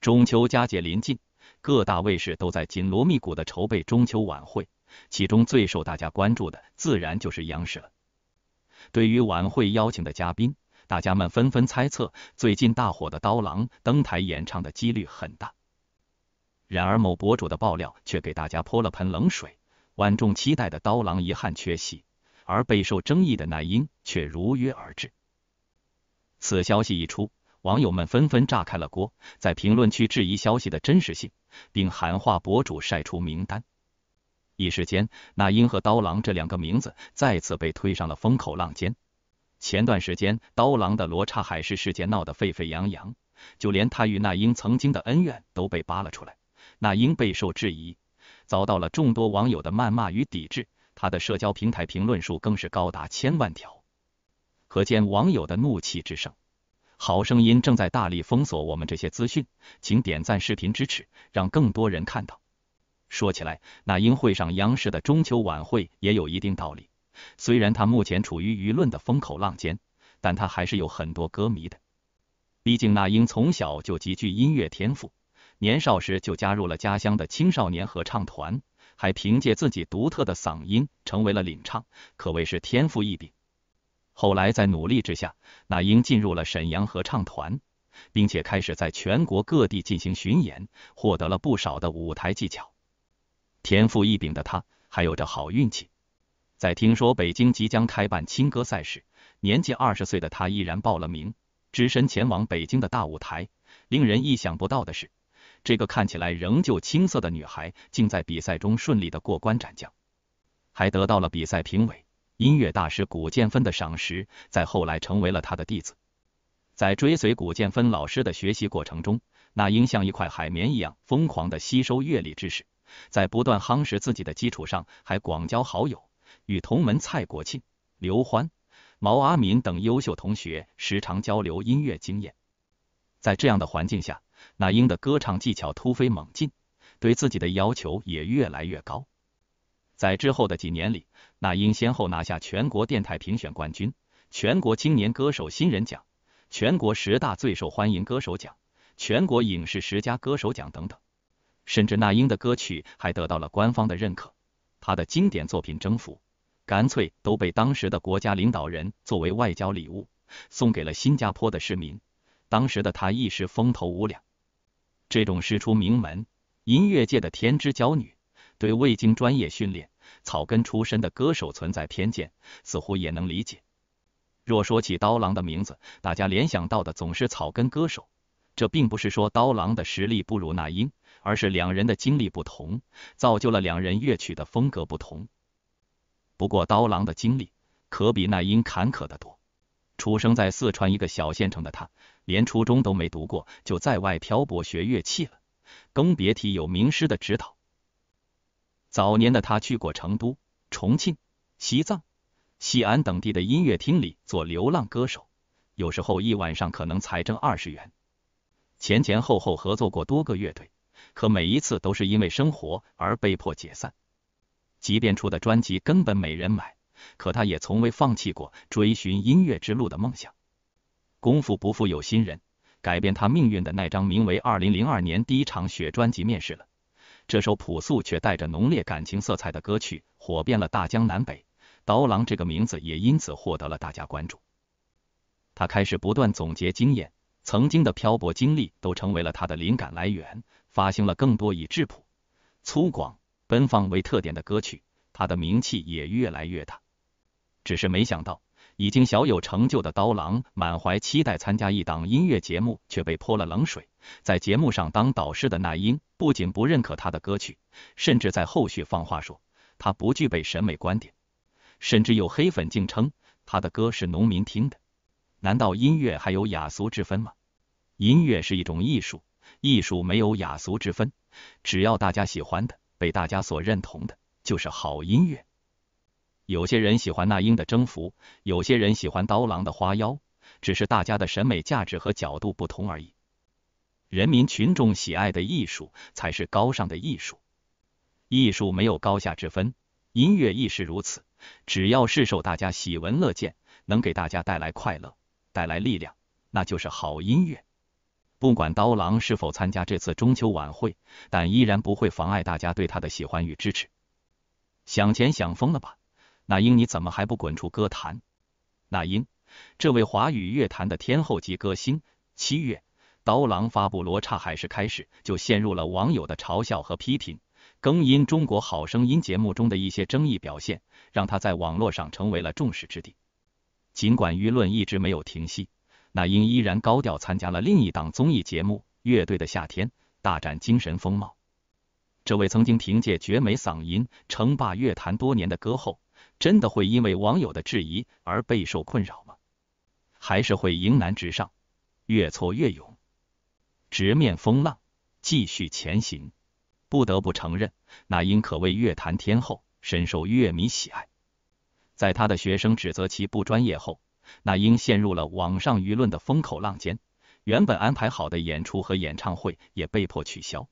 中秋佳节临近，各大卫视都在紧锣密鼓的筹备中秋晚会，其中最受大家关注的自然就是央视了。对于晚会邀请的嘉宾，大家们纷纷猜测，最近大火的刀郎登台演唱的几率很大。然而某博主的爆料却给大家泼了盆冷水，万众期待的刀郎遗憾缺席，而备受争议的那英却如约而至。此消息一出。网友们纷纷炸开了锅，在评论区质疑消息的真实性，并喊话博主晒出名单。一时间，那英和刀郎这两个名字再次被推上了风口浪尖。前段时间，刀郎的罗刹海市事件闹得沸沸扬扬，就连他与那英曾经的恩怨都被扒了出来，那英备受质疑，遭到了众多网友的谩骂与抵制，他的社交平台评论数更是高达千万条，可见网友的怒气之盛。好声音正在大力封锁我们这些资讯，请点赞视频支持，让更多人看到。说起来，那英会上央视的中秋晚会也有一定道理。虽然他目前处于舆论的风口浪尖，但他还是有很多歌迷的。毕竟那英从小就极具音乐天赋，年少时就加入了家乡的青少年合唱团，还凭借自己独特的嗓音成为了领唱，可谓是天赋异禀。后来在努力之下，那英进入了沈阳合唱团，并且开始在全国各地进行巡演，获得了不少的舞台技巧。天赋异禀的她，还有着好运气。在听说北京即将开办青歌赛时，年近二十岁的她毅然报了名，只身前往北京的大舞台。令人意想不到的是，这个看起来仍旧青涩的女孩，竟在比赛中顺利的过关斩将，还得到了比赛评委。音乐大师古建芬的赏识，在后来成为了他的弟子。在追随古建芬老师的学习过程中，那英像一块海绵一样疯狂的吸收乐理知识，在不断夯实自己的基础上，还广交好友，与同门蔡国庆、刘欢、毛阿敏等优秀同学时常交流音乐经验。在这样的环境下，那英的歌唱技巧突飞猛进，对自己的要求也越来越高。在之后的几年里，那英先后拿下全国电台评选冠军、全国青年歌手新人奖、全国十大最受欢迎歌手奖、全国影视十佳歌手奖等等，甚至那英的歌曲还得到了官方的认可。她的经典作品《征服》干脆都被当时的国家领导人作为外交礼物送给了新加坡的市民。当时的她一时风头无两，这种师出名门、音乐界的天之骄女，对未经专业训练。草根出身的歌手存在偏见，似乎也能理解。若说起刀郎的名字，大家联想到的总是草根歌手。这并不是说刀郎的实力不如那英，而是两人的经历不同，造就了两人乐曲的风格不同。不过，刀郎的经历可比那英坎坷得多。出生在四川一个小县城的他，连初中都没读过，就在外漂泊学乐器了，更别提有名师的指导。早年的他去过成都、重庆、西藏、西安等地的音乐厅里做流浪歌手，有时候一晚上可能才挣二十元。前前后后合作过多个乐队，可每一次都是因为生活而被迫解散。即便出的专辑根本没人买，可他也从未放弃过追寻音乐之路的梦想。功夫不负有心人，改变他命运的那张名为《二零零二年第一场雪》专辑面世了。这首朴素却带着浓烈感情色彩的歌曲火遍了大江南北，刀郎这个名字也因此获得了大家关注。他开始不断总结经验，曾经的漂泊经历都成为了他的灵感来源，发行了更多以质朴、粗犷、奔放为特点的歌曲，他的名气也越来越大。只是没想到。已经小有成就的刀郎满怀期待参加一档音乐节目，却被泼了冷水。在节目上当导师的那英不仅不认可他的歌曲，甚至在后续放话说他不具备审美观点，甚至有黑粉竟称他的歌是农民听的。难道音乐还有雅俗之分吗？音乐是一种艺术，艺术没有雅俗之分，只要大家喜欢的，被大家所认同的，就是好音乐。有些人喜欢那英的《征服》，有些人喜欢刀郎的《花妖》，只是大家的审美价值和角度不同而已。人民群众喜爱的艺术才是高尚的艺术，艺术没有高下之分，音乐亦是如此。只要是受大家喜闻乐见，能给大家带来快乐、带来力量，那就是好音乐。不管刀郎是否参加这次中秋晚会，但依然不会妨碍大家对他的喜欢与支持。想钱想疯了吧？那英，你怎么还不滚出歌坛？那英，这位华语乐坛的天后级歌星，七月刀郎发布《罗刹海市》开始，就陷入了网友的嘲笑和批评，更因《中国好声音》节目中的一些争议表现，让他在网络上成为了众矢之的。尽管舆论一直没有停息，那英依然高调参加了另一档综艺节目《乐队的夏天》，大展精神风貌。这位曾经凭借绝美嗓音称霸乐坛多年的歌后。真的会因为网友的质疑而备受困扰吗？还是会迎难直上，越挫越勇，直面风浪，继续前行？不得不承认，那英可谓乐坛天后，深受乐迷喜爱。在他的学生指责其不专业后，那英陷入了网上舆论的风口浪尖，原本安排好的演出和演唱会也被迫取消，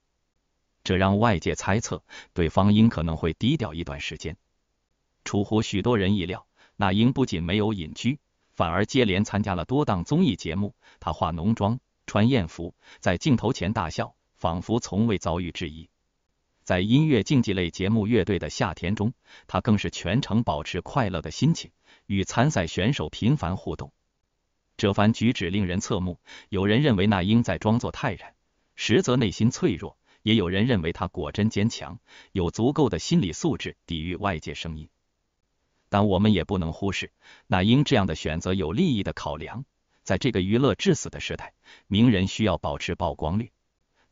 这让外界猜测对方英可能会低调一段时间。出乎许多人意料，那英不仅没有隐居，反而接连参加了多档综艺节目。她化浓妆、穿艳服，在镜头前大笑，仿佛从未遭遇质疑。在音乐竞技类节目《乐队的夏天》中，她更是全程保持快乐的心情，与参赛选手频繁互动。这番举止令人侧目。有人认为那英在装作泰然，实则内心脆弱；也有人认为她果真坚强，有足够的心理素质抵御外界声音。但我们也不能忽视，那英这样的选择有利益的考量。在这个娱乐至死的时代，名人需要保持曝光率，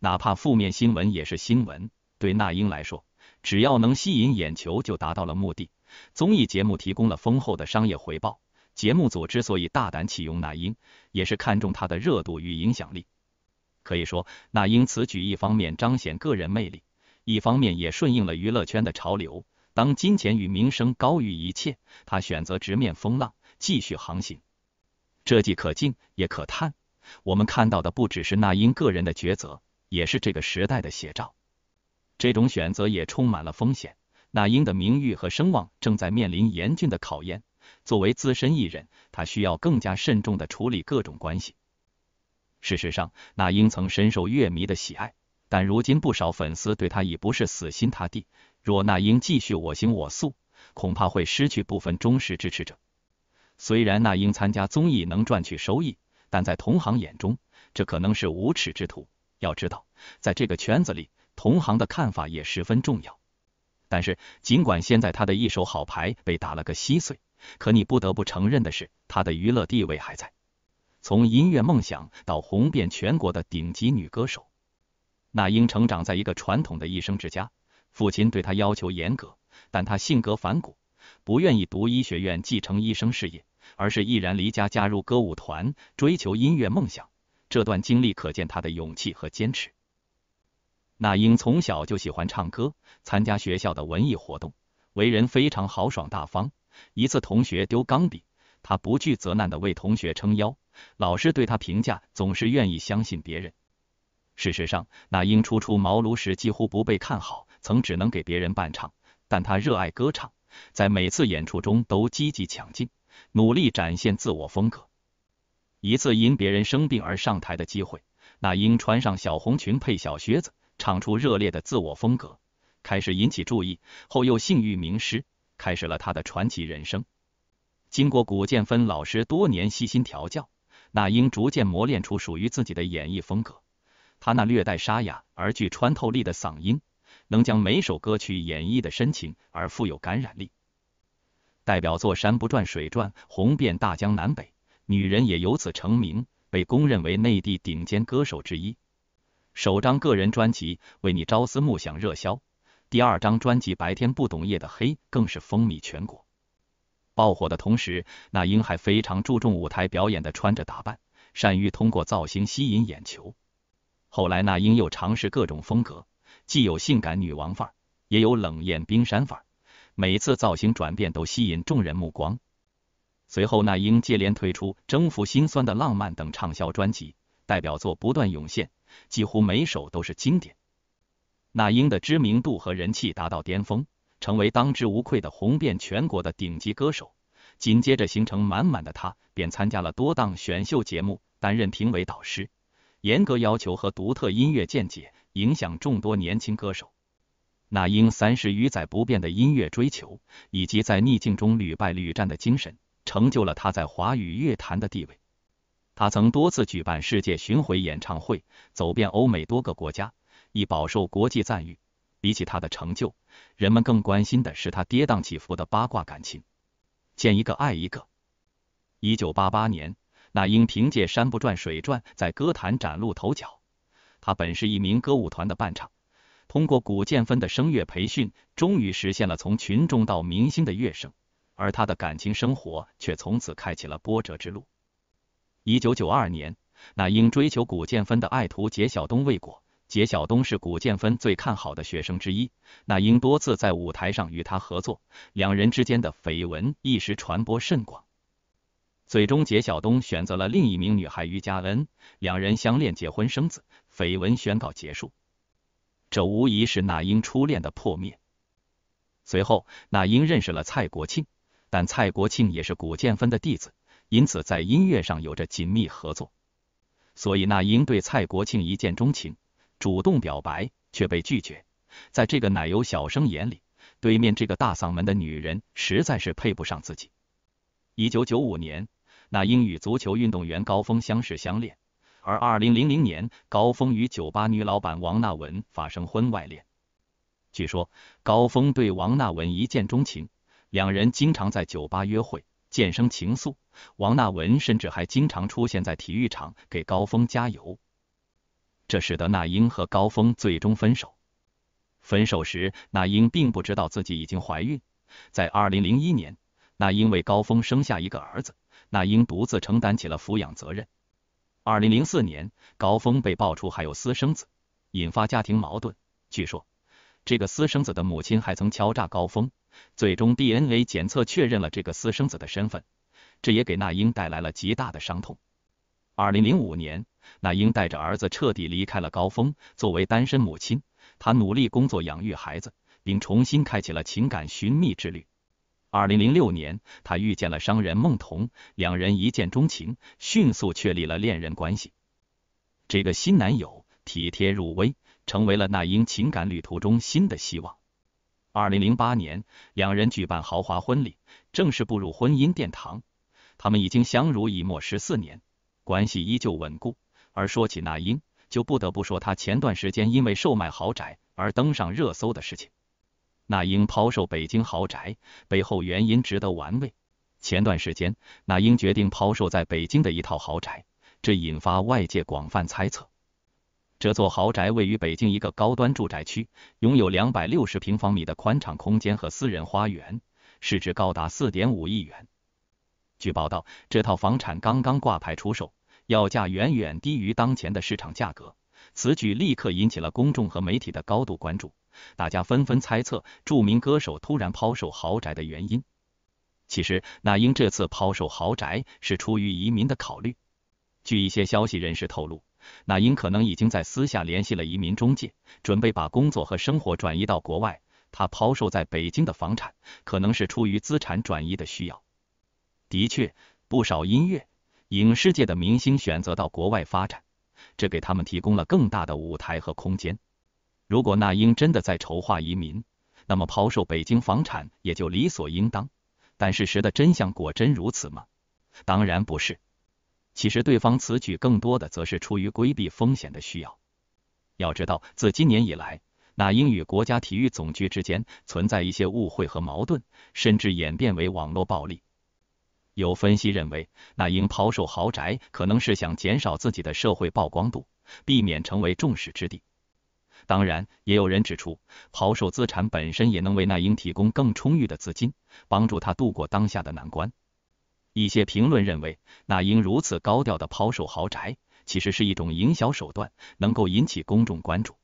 哪怕负面新闻也是新闻。对那英来说，只要能吸引眼球，就达到了目的。综艺节目提供了丰厚的商业回报，节目组之所以大胆启用那英，也是看中她的热度与影响力。可以说，那英此举一方面彰显个人魅力，一方面也顺应了娱乐圈的潮流。当金钱与名声高于一切，他选择直面风浪，继续航行。这既可敬也可叹。我们看到的不只是那英个人的抉择，也是这个时代的写照。这种选择也充满了风险。那英的名誉和声望正在面临严峻的考验。作为资深艺人，他需要更加慎重的处理各种关系。事实上，那英曾深受乐迷的喜爱，但如今不少粉丝对他已不是死心塌地。若那英继续我行我素，恐怕会失去部分忠实支持者。虽然那英参加综艺能赚取收益，但在同行眼中，这可能是无耻之徒。要知道，在这个圈子里，同行的看法也十分重要。但是，尽管现在他的一手好牌被打了个稀碎，可你不得不承认的是，他的娱乐地位还在。从音乐梦想到红遍全国的顶级女歌手，那英成长在一个传统的艺生之家。父亲对他要求严格，但他性格反骨，不愿意读医学院继承医生事业，而是毅然离家加入歌舞团，追求音乐梦想。这段经历可见他的勇气和坚持。那英从小就喜欢唱歌，参加学校的文艺活动，为人非常豪爽大方。一次同学丢钢笔，他不惧责难的为同学撑腰，老师对他评价总是愿意相信别人。事实上，那英初出茅庐时几乎不被看好。曾只能给别人伴唱，但他热爱歌唱，在每次演出中都积极抢镜，努力展现自我风格。一次因别人生病而上台的机会，那英穿上小红裙配小靴子，唱出热烈的自我风格，开始引起注意。后又幸誉名师，开始了他的传奇人生。经过谷建芬老师多年悉心调教，那英逐渐磨练出属于自己的演绎风格。她那略带沙哑而具穿透力的嗓音。能将每首歌曲演绎的深情而富有感染力，代表作《山不转水转》红遍大江南北，女人也由此成名，被公认为内地顶尖歌手之一。首张个人专辑《为你朝思暮想》热销，第二张专辑《白天不懂夜的黑》更是风靡全国。爆火的同时，那英还非常注重舞台表演的穿着打扮，善于通过造型吸引眼球。后来，那英又尝试各种风格。既有性感女王范，也有冷艳冰山范，每次造型转变都吸引众人目光。随后，那英接连推出《征服》《心酸的浪漫》等畅销专辑，代表作不断涌现，几乎每首都是经典。那英的知名度和人气达到巅峰，成为当之无愧的红遍全国的顶级歌手。紧接着，形成满满的她便参加了多档选秀节目，担任评委导师，严格要求和独特音乐见解。影响众多年轻歌手。那英三十余载不变的音乐追求，以及在逆境中屡败屡战的精神，成就了他在华语乐坛的地位。他曾多次举办世界巡回演唱会，走遍欧美多个国家，亦饱受国际赞誉。比起他的成就，人们更关心的是他跌宕起伏的八卦感情，见一个爱一个。一九八八年，那英凭借《山不转水转》在歌坛崭露头角。他本是一名歌舞团的伴唱，通过谷建芬的声乐培训，终于实现了从群众到明星的跃升。而他的感情生活却从此开启了波折之路。一九九二年，那英追求谷建芬的爱徒解晓东未果。解晓东是谷建芬最看好的学生之一，那英多次在舞台上与他合作，两人之间的绯闻一时传播甚广。最终，解晓东选择了另一名女孩于嘉恩，两人相恋、结婚、生子。绯闻宣告结束，这无疑是那英初恋的破灭。随后，那英认识了蔡国庆，但蔡国庆也是古建芬的弟子，因此在音乐上有着紧密合作。所以，那英对蔡国庆一见钟情，主动表白却被拒绝。在这个奶油小生眼里，对面这个大嗓门的女人实在是配不上自己。一九九五年，那英与足球运动员高峰相识相恋。而二零零零年，高峰与酒吧女老板王娜文发生婚外恋。据说，高峰对王娜文一见钟情，两人经常在酒吧约会，渐生情愫。王娜文甚至还经常出现在体育场给高峰加油。这使得那英和高峰最终分手。分手时，那英并不知道自己已经怀孕。在二零零一年，那英为高峰生下一个儿子，那英独自承担起了抚养责任。二零零四年，高峰被爆出还有私生子，引发家庭矛盾。据说，这个私生子的母亲还曾敲诈高峰。最终，DNA 检测确认了这个私生子的身份，这也给那英带来了极大的伤痛。二零零五年，那英带着儿子彻底离开了高峰。作为单身母亲，她努力工作养育孩子，并重新开启了情感寻觅之旅。二零零六年，他遇见了商人孟童，两人一见钟情，迅速确立了恋人关系。这个新男友体贴入微，成为了那英情感旅途中新的希望。二零零八年，两人举办豪华婚礼，正式步入婚姻殿堂。他们已经相濡以沫十四年，关系依旧稳固。而说起那英，就不得不说她前段时间因为售卖豪宅而登上热搜的事情。那英抛售北京豪宅背后原因值得玩味。前段时间，那英决定抛售在北京的一套豪宅，这引发外界广泛猜测。这座豪宅位于北京一个高端住宅区，拥有两百六十平方米的宽敞空间和私人花园，市值高达四点五亿元。据报道，这套房产刚刚挂牌出售，要价远远低于当前的市场价格，此举立刻引起了公众和媒体的高度关注。大家纷纷猜测著名歌手突然抛售豪宅的原因。其实，那英这次抛售豪宅是出于移民的考虑。据一些消息人士透露，那英可能已经在私下联系了移民中介，准备把工作和生活转移到国外。她抛售在北京的房产，可能是出于资产转移的需要。的确，不少音乐、影视界的明星选择到国外发展，这给他们提供了更大的舞台和空间。如果那英真的在筹划移民，那么抛售北京房产也就理所应当。但事实的真相果真如此吗？当然不是。其实，对方此举更多的则是出于规避风险的需要。要知道，自今年以来，那英与国家体育总局之间存在一些误会和矛盾，甚至演变为网络暴力。有分析认为，那英抛售豪宅可能是想减少自己的社会曝光度，避免成为众矢之的。当然，也有人指出，抛售资产本身也能为那英提供更充裕的资金，帮助他度过当下的难关。一些评论认为，那英如此高调的抛售豪宅，其实是一种营销手段，能够引起公众关注。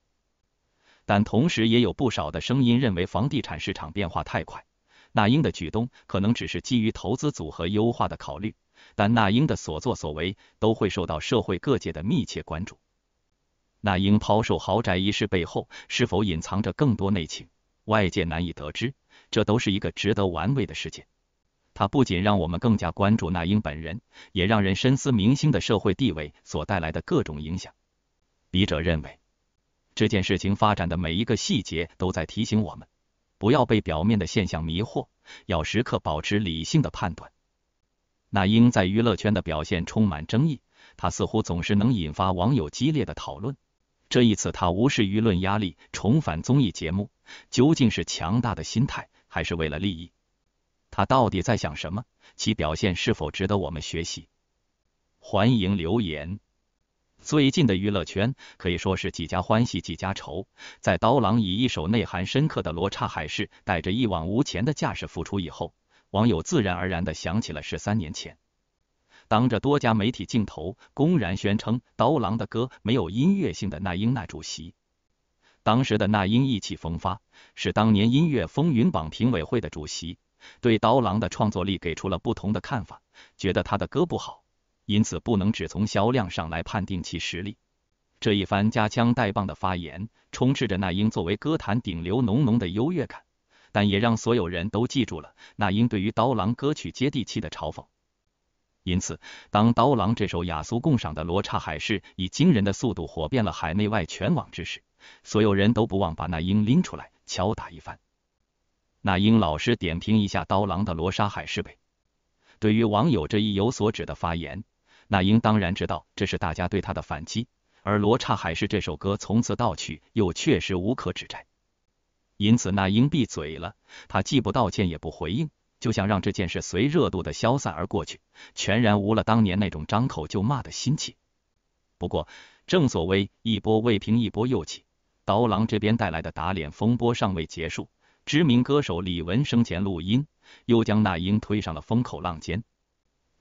但同时，也有不少的声音认为，房地产市场变化太快，那英的举动可能只是基于投资组合优化的考虑。但那英的所作所为，都会受到社会各界的密切关注。那英抛售豪宅一事背后是否隐藏着更多内情，外界难以得知。这都是一个值得玩味的事件。它不仅让我们更加关注那英本人，也让人深思明星的社会地位所带来的各种影响。笔者认为，这件事情发展的每一个细节都在提醒我们，不要被表面的现象迷惑，要时刻保持理性的判断。那英在娱乐圈的表现充满争议，她似乎总是能引发网友激烈的讨论。这一次，他无视舆论压力重返综艺节目，究竟是强大的心态，还是为了利益？他到底在想什么？其表现是否值得我们学习？欢迎留言。最近的娱乐圈可以说是几家欢喜几家愁。在刀郎以一首内涵深刻的《罗刹海市》带着一往无前的架势复出以后，网友自然而然的想起了十三年前。当着多家媒体镜头，公然宣称刀郎的歌没有音乐性的。那英那主席，当时的那英意气风发，是当年音乐风云榜评委会的主席，对刀郎的创作力给出了不同的看法，觉得他的歌不好，因此不能只从销量上来判定其实力。这一番夹枪带棒的发言，充斥着那英作为歌坛顶流浓浓的优越感，但也让所有人都记住了那英对于刀郎歌曲接地气的嘲讽。因此，当刀郎这首雅俗共赏的《罗刹海市》以惊人的速度火遍了海内外全网之时，所有人都不忘把那英拎出来敲打一番。那英老师点评一下刀郎的《罗刹海市》呗。对于网友这一有所指的发言，那英当然知道这是大家对他的反击，而《罗刹海市》这首歌从此盗去，又确实无可指摘，因此那英闭嘴了，他既不道歉也不回应。就想让这件事随热度的消散而过去，全然无了当年那种张口就骂的心气。不过，正所谓一波未平，一波又起，刀郎这边带来的打脸风波尚未结束，知名歌手李玟生前录音又将那英推上了风口浪尖。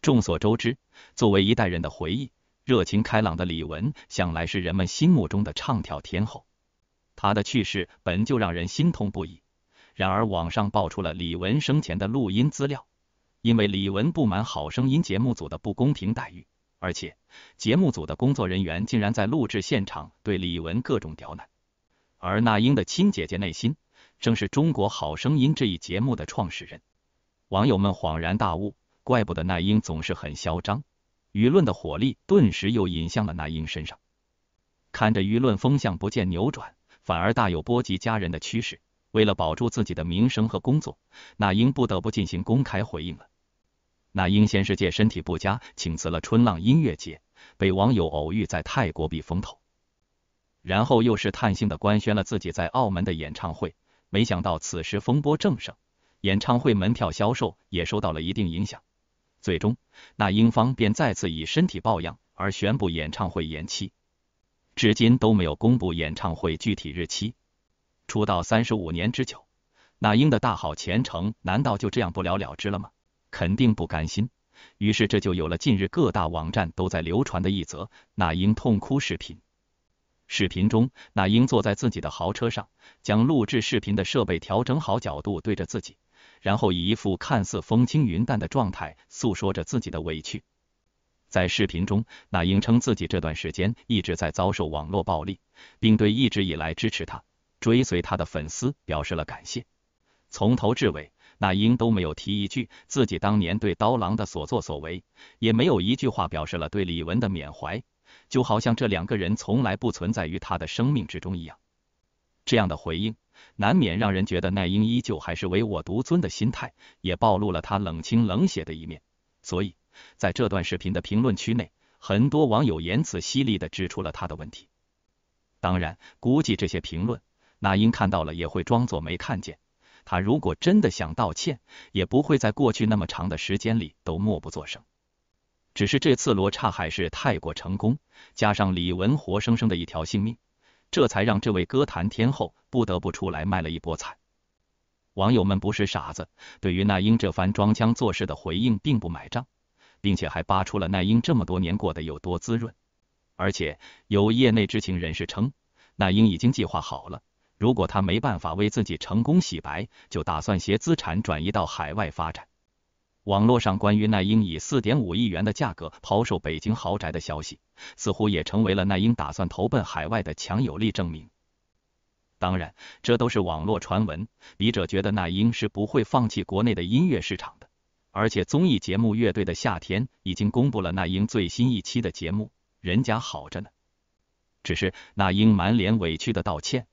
众所周知，作为一代人的回忆，热情开朗的李玟向来是人们心目中的唱跳天后，她的去世本就让人心痛不已。然而，网上爆出了李玟生前的录音资料，因为李玟不满《好声音》节目组的不公平待遇，而且节目组的工作人员竟然在录制现场对李玟各种刁难。而那英的亲姐姐，内心正是《中国好声音》这一节目的创始人。网友们恍然大悟，怪不得那英总是很嚣张。舆论的火力顿时又引向了那英身上，看着舆论风向不见扭转，反而大有波及家人的趋势。为了保住自己的名声和工作，那英不得不进行公开回应了。那英先是借身体不佳请辞了春浪音乐节，被网友偶遇在泰国避风头，然后又是探性的官宣了自己在澳门的演唱会，没想到此时风波正盛，演唱会门票销售也受到了一定影响。最终，那英方便再次以身体抱恙而宣布演唱会延期，至今都没有公布演唱会具体日期。出道三十五年之久，那英的大好前程难道就这样不了了之了吗？肯定不甘心，于是这就有了近日各大网站都在流传的一则那英痛哭视频。视频中，那英坐在自己的豪车上，将录制视频的设备调整好角度对着自己，然后以一副看似风轻云淡的状态诉说着自己的委屈。在视频中，那英称自己这段时间一直在遭受网络暴力，并对一直以来支持他。追随他的粉丝表示了感谢，从头至尾那英都没有提一句自己当年对刀郎的所作所为，也没有一句话表示了对李玟的缅怀，就好像这两个人从来不存在于他的生命之中一样。这样的回应难免让人觉得奈英依旧还是唯我独尊的心态，也暴露了他冷清冷血的一面。所以，在这段视频的评论区内，很多网友言辞犀利的指出了他的问题。当然，估计这些评论。那英看到了也会装作没看见。她如果真的想道歉，也不会在过去那么长的时间里都默不作声。只是这次罗刹海市太过成功，加上李玟活生生的一条性命，这才让这位歌坛天后不得不出来卖了一波惨。网友们不是傻子，对于那英这番装腔作势的回应并不买账，并且还扒出了那英这么多年过得有多滋润。而且有业内知情人士称，那英已经计划好了。如果他没办法为自己成功洗白，就打算携资产转移到海外发展。网络上关于奈英以四点五亿元的价格抛售北京豪宅的消息，似乎也成为了奈英打算投奔海外的强有力证明。当然，这都是网络传闻。笔者觉得奈英是不会放弃国内的音乐市场的，而且综艺节目《乐队的夏天》已经公布了那英最新一期的节目，人家好着呢。只是那英满脸委屈的道歉。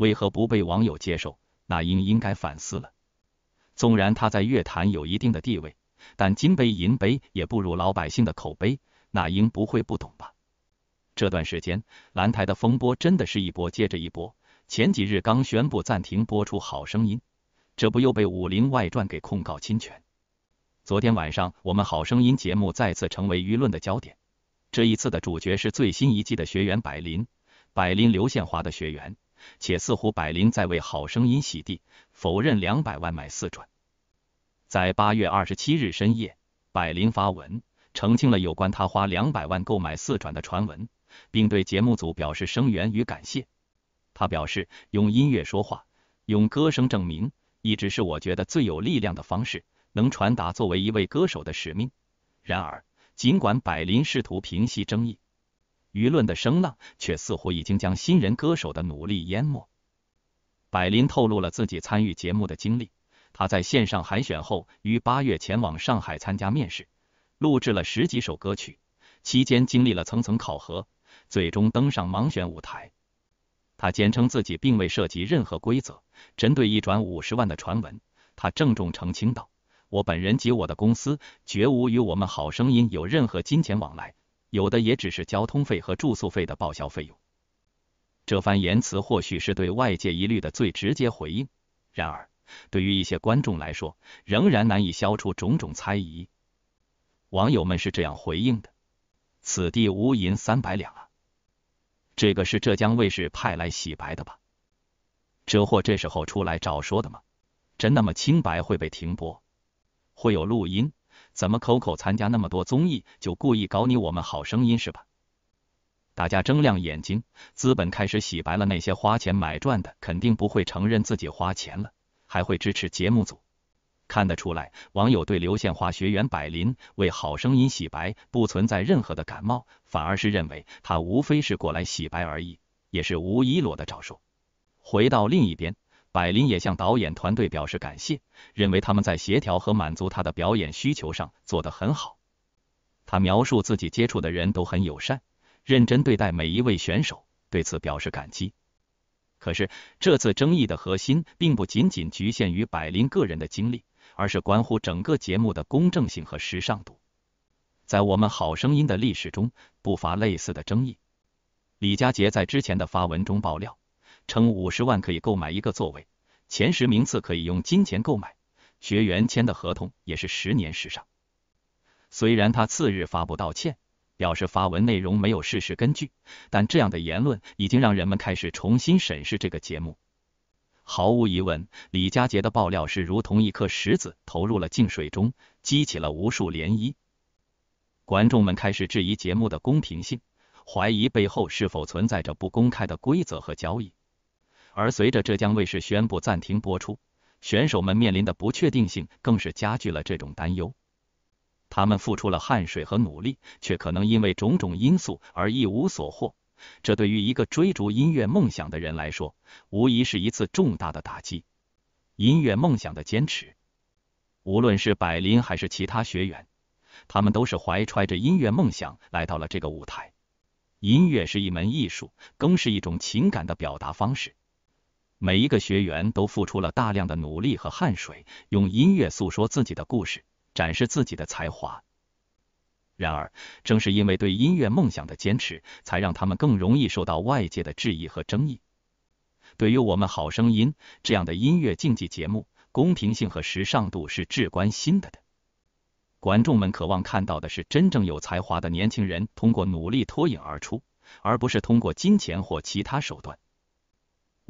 为何不被网友接受？那英应该反思了。纵然他在乐坛有一定的地位，但金杯银杯也不如老百姓的口碑。那英不会不懂吧？这段时间，蓝台的风波真的是一波接着一波。前几日刚宣布暂停播出《好声音》，这不又被《武林外传》给控告侵权。昨天晚上，我们《好声音》节目再次成为舆论的焦点。这一次的主角是最新一季的学员百林，百林刘宪华的学员。且似乎百灵在为《好声音》洗地，否认两百万买四转。在八月二十七日深夜，百灵发文澄清了有关他花两百万购买四转的传闻，并对节目组表示声援与感谢。他表示：“用音乐说话，用歌声证明，一直是我觉得最有力量的方式，能传达作为一位歌手的使命。”然而，尽管百灵试图平息争议。舆论的声浪却似乎已经将新人歌手的努力淹没。百林透露了自己参与节目的经历，他在线上海选后，于八月前往上海参加面试，录制了十几首歌曲，期间经历了层层考核，最终登上盲选舞台。他坚称自己并未涉及任何规则。针对一转五十万的传闻，他郑重澄清道：“我本人及我的公司绝无与我们好声音有任何金钱往来。”有的也只是交通费和住宿费的报销费用。这番言辞或许是对外界疑虑的最直接回应，然而对于一些观众来说，仍然难以消除种种猜疑。网友们是这样回应的：“此地无银三百两啊，这个是浙江卫视派来洗白的吧？这货这时候出来找说的吗？真那么清白会被停播？会有录音？”怎么，Coco 参加那么多综艺，就故意搞你我们好声音是吧？大家睁亮眼睛，资本开始洗白了，那些花钱买赚的肯定不会承认自己花钱了，还会支持节目组。看得出来，网友对刘宪华学员百林为好声音洗白不存在任何的感冒，反而是认为他无非是过来洗白而已，也是无一裸的招数。回到另一边。百林也向导演团队表示感谢，认为他们在协调和满足他的表演需求上做得很好。他描述自己接触的人都很友善，认真对待每一位选手，对此表示感激。可是，这次争议的核心并不仅仅局限于百林个人的经历，而是关乎整个节目的公正性和时尚度。在我们《好声音》的历史中，不乏类似的争议。李佳杰在之前的发文中爆料。称五十万可以购买一个座位，前十名次可以用金钱购买。学员签的合同也是十年时尚。虽然他次日发布道歉，表示发文内容没有事实根据，但这样的言论已经让人们开始重新审视这个节目。毫无疑问，李佳杰的爆料是如同一颗石子投入了静水中，激起了无数涟漪。观众们开始质疑节目的公平性，怀疑背后是否存在着不公开的规则和交易。而随着浙江卫视宣布暂停播出，选手们面临的不确定性更是加剧了这种担忧。他们付出了汗水和努力，却可能因为种种因素而一无所获。这对于一个追逐音乐梦想的人来说，无疑是一次重大的打击。音乐梦想的坚持，无论是百灵还是其他学员，他们都是怀揣着音乐梦想来到了这个舞台。音乐是一门艺术，更是一种情感的表达方式。每一个学员都付出了大量的努力和汗水，用音乐诉说自己的故事，展示自己的才华。然而，正是因为对音乐梦想的坚持，才让他们更容易受到外界的质疑和争议。对于我们《好声音》这样的音乐竞技节目，公平性和时尚度是至关心的。的观众们渴望看到的是真正有才华的年轻人通过努力脱颖而出，而不是通过金钱或其他手段。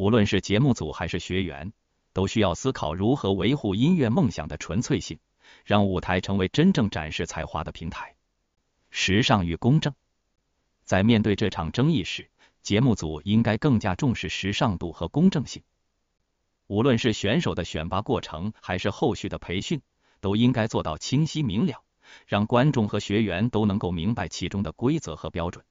无论是节目组还是学员，都需要思考如何维护音乐梦想的纯粹性，让舞台成为真正展示才华的平台。时尚与公正，在面对这场争议时，节目组应该更加重视时尚度和公正性。无论是选手的选拔过程，还是后续的培训，都应该做到清晰明了，让观众和学员都能够明白其中的规则和标准。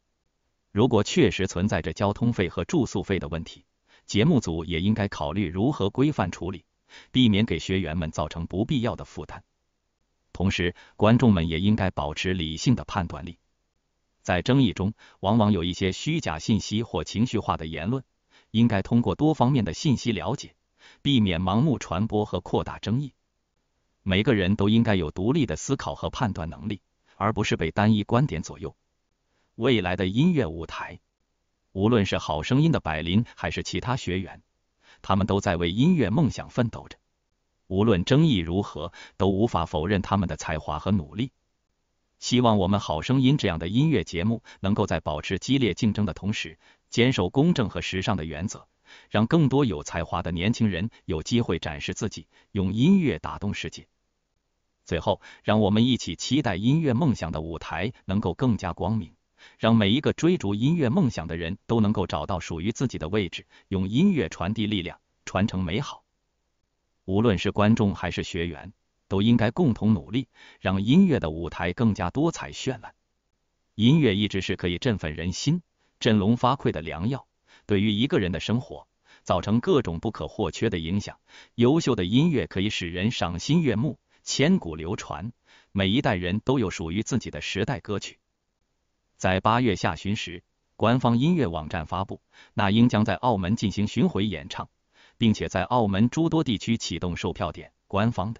如果确实存在着交通费和住宿费的问题，节目组也应该考虑如何规范处理，避免给学员们造成不必要的负担。同时，观众们也应该保持理性的判断力。在争议中，往往有一些虚假信息或情绪化的言论，应该通过多方面的信息了解，避免盲目传播和扩大争议。每个人都应该有独立的思考和判断能力，而不是被单一观点左右。未来的音乐舞台。无论是《好声音》的百灵，还是其他学员，他们都在为音乐梦想奋斗着。无论争议如何，都无法否认他们的才华和努力。希望我们《好声音》这样的音乐节目，能够在保持激烈竞争的同时，坚守公正和时尚的原则，让更多有才华的年轻人有机会展示自己，用音乐打动世界。最后，让我们一起期待音乐梦想的舞台能够更加光明。让每一个追逐音乐梦想的人都能够找到属于自己的位置，用音乐传递力量，传承美好。无论是观众还是学员，都应该共同努力，让音乐的舞台更加多彩绚烂。音乐一直是可以振奋人心、振聋发聩的良药，对于一个人的生活造成各种不可或缺的影响。优秀的音乐可以使人赏心悦目，千古流传。每一代人都有属于自己的时代歌曲。在八月下旬时，官方音乐网站发布，那英将在澳门进行巡回演唱，并且在澳门诸多地区启动售票点。官方的。